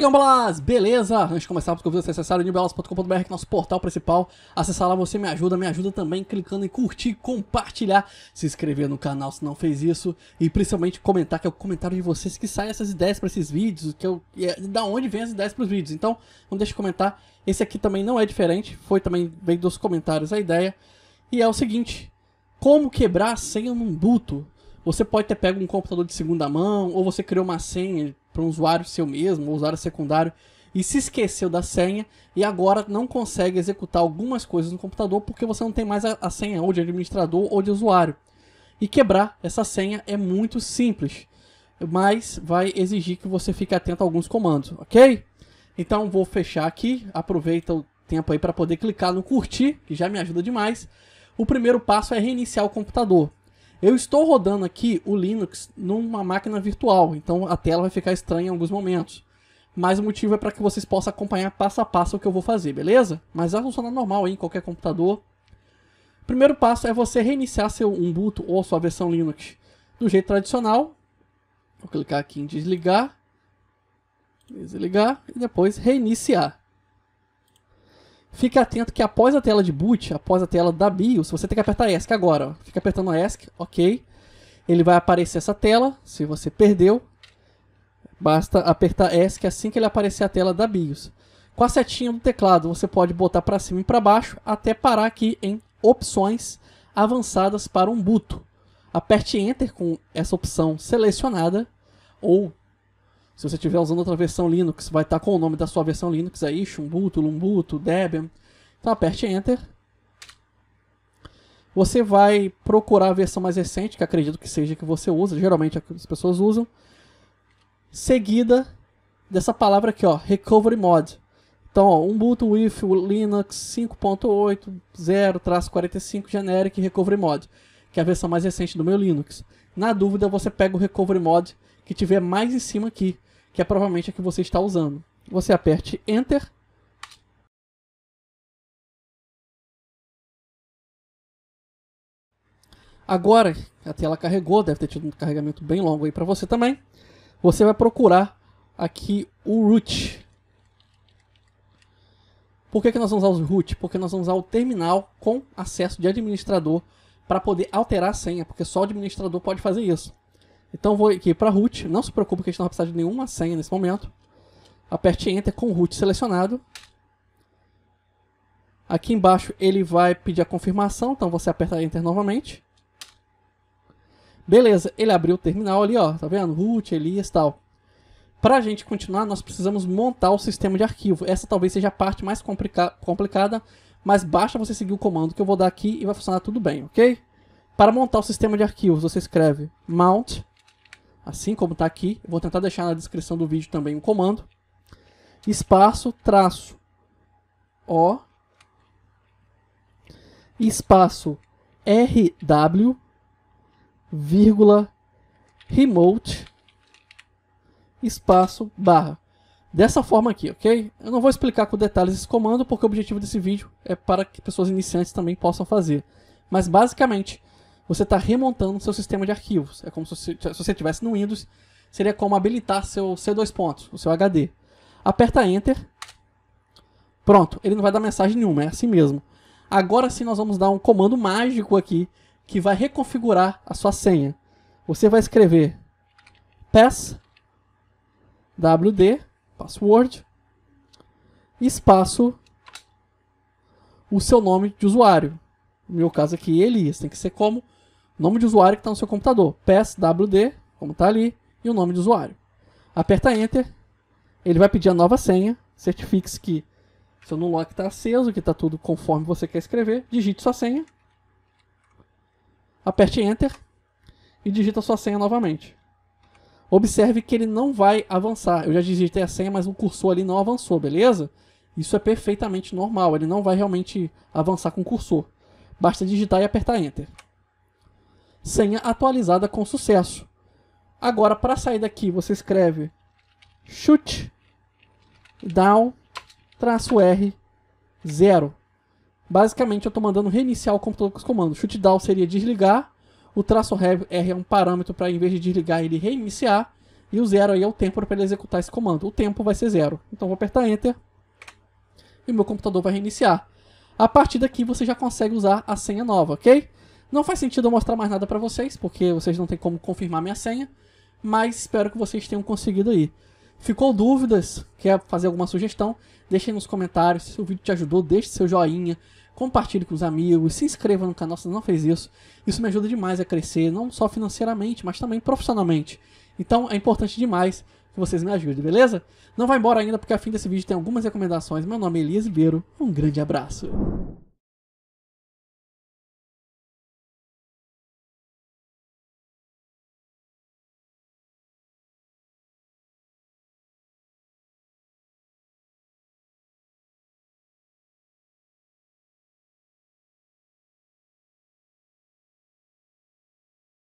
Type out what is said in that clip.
Fala Gambalas, beleza? Antes de começar, para você acessar o newbalas.com.br, é nosso portal principal. Acessar lá, você me ajuda, me ajuda também clicando em curtir, compartilhar, se inscrever no canal se não fez isso e principalmente comentar, que é o comentário de vocês que sai essas ideias para esses vídeos, que eu, é, da onde vem as ideias para os vídeos. Então, não deixe de comentar. Esse aqui também não é diferente, foi também, bem dos comentários a ideia. E é o seguinte, como quebrar a senha num buto? Você pode ter pego um computador de segunda mão, ou você criou uma senha para um usuário seu mesmo, ou usuário secundário, e se esqueceu da senha e agora não consegue executar algumas coisas no computador porque você não tem mais a, a senha ou de administrador ou de usuário. E quebrar essa senha é muito simples, mas vai exigir que você fique atento a alguns comandos, ok? Então vou fechar aqui, aproveita o tempo aí para poder clicar no curtir, que já me ajuda demais. O primeiro passo é reiniciar o computador. Eu estou rodando aqui o Linux numa máquina virtual, então a tela vai ficar estranha em alguns momentos. Mas o motivo é para que vocês possam acompanhar passo a passo o que eu vou fazer, beleza? Mas vai funcionar normal aí, em qualquer computador. O primeiro passo é você reiniciar seu Ubuntu ou sua versão Linux do jeito tradicional. Vou clicar aqui em desligar, desligar e depois reiniciar. Fique atento que após a tela de boot, após a tela da BIOS, você tem que apertar ESC agora. Ó. Fica apertando ESC, ok. Ele vai aparecer essa tela, se você perdeu, basta apertar ESC assim que ele aparecer a tela da BIOS. Com a setinha do teclado, você pode botar para cima e para baixo, até parar aqui em opções avançadas para um boot. Aperte Enter com essa opção selecionada, ou se você estiver usando outra versão Linux, vai estar tá com o nome da sua versão Linux aí, Xubuntu, Lubuntu, Debian. Então aperte Enter. Você vai procurar a versão mais recente, que acredito que seja que você usa, geralmente é as pessoas usam. Seguida dessa palavra aqui, ó, Recovery Mod. Então, ó, Ubuntu with Linux 5.8.0-45 Generic Recovery Mod, que é a versão mais recente do meu Linux. Na dúvida, você pega o Recovery Mod que tiver mais em cima aqui que é provavelmente a que você está usando. Você aperte Enter. Agora, a tela carregou, deve ter tido um carregamento bem longo aí para você também. Você vai procurar aqui o root. Por que, que nós vamos usar o root? Porque nós vamos usar o terminal com acesso de administrador para poder alterar a senha, porque só o administrador pode fazer isso. Então vou aqui para root, não se preocupe que a gente não vai precisar de nenhuma senha nesse momento. Aperte Enter com root selecionado. Aqui embaixo ele vai pedir a confirmação, então você aperta Enter novamente. Beleza, ele abriu o terminal ali, ó, tá vendo? Root, Elias tal. Para a gente continuar, nós precisamos montar o sistema de arquivo. Essa talvez seja a parte mais complica complicada, mas basta você seguir o comando que eu vou dar aqui e vai funcionar tudo bem, ok? Para montar o sistema de arquivos, você escreve mount assim como está aqui. Vou tentar deixar na descrição do vídeo também um comando. Espaço, traço, O, espaço, RW, vírgula, remote, espaço, barra. Dessa forma aqui, ok? Eu não vou explicar com detalhes esse comando, porque o objetivo desse vídeo é para que pessoas iniciantes também possam fazer. Mas basicamente, você está remontando seu sistema de arquivos. É como se, você estivesse no Windows, seria como habilitar seu C2 pontos, o seu HD. Aperta Enter. Pronto, ele não vai dar mensagem nenhuma, é assim mesmo. Agora sim nós vamos dar um comando mágico aqui que vai reconfigurar a sua senha. Você vai escrever pass wd password espaço o seu nome de usuário. No meu caso aqui, Elias. Tem que ser como nome de usuário que está no seu computador. PSWD, como está ali, e o nome de usuário. Aperta Enter, ele vai pedir a nova senha, certifique-se que seu NULOCK está aceso, que está tudo conforme você quer escrever, digite sua senha, aperte Enter e digita sua senha novamente. Observe que ele não vai avançar. Eu já digitei a senha, mas o cursor ali não avançou, beleza? Isso é perfeitamente normal, ele não vai realmente avançar com o cursor. Basta digitar e apertar Enter senha atualizada com sucesso. Agora, para sair daqui, você escreve shoot down traço R 0. Basicamente, eu estou mandando reiniciar o computador com os comandos. Shoot down seria desligar, o traço R é um parâmetro para, em vez de desligar, ele reiniciar, e o zero aí é o tempo para ele executar esse comando. O tempo vai ser zero. Então, vou apertar Enter e o meu computador vai reiniciar. A partir daqui, você já consegue usar a senha nova, ok? Não faz sentido eu mostrar mais nada para vocês, porque vocês não têm como confirmar minha senha, mas espero que vocês tenham conseguido aí. Ficou dúvidas? Quer fazer alguma sugestão? aí nos comentários. Se o vídeo te ajudou, deixe seu joinha, compartilhe com os amigos, se inscreva no canal se não fez isso. Isso me ajuda demais a crescer, não só financeiramente, mas também profissionalmente. Então é importante demais que vocês me ajudem, beleza? Não vai embora ainda, porque a fim desse vídeo tem algumas recomendações. Meu nome é Elias Ribeiro, um grande abraço.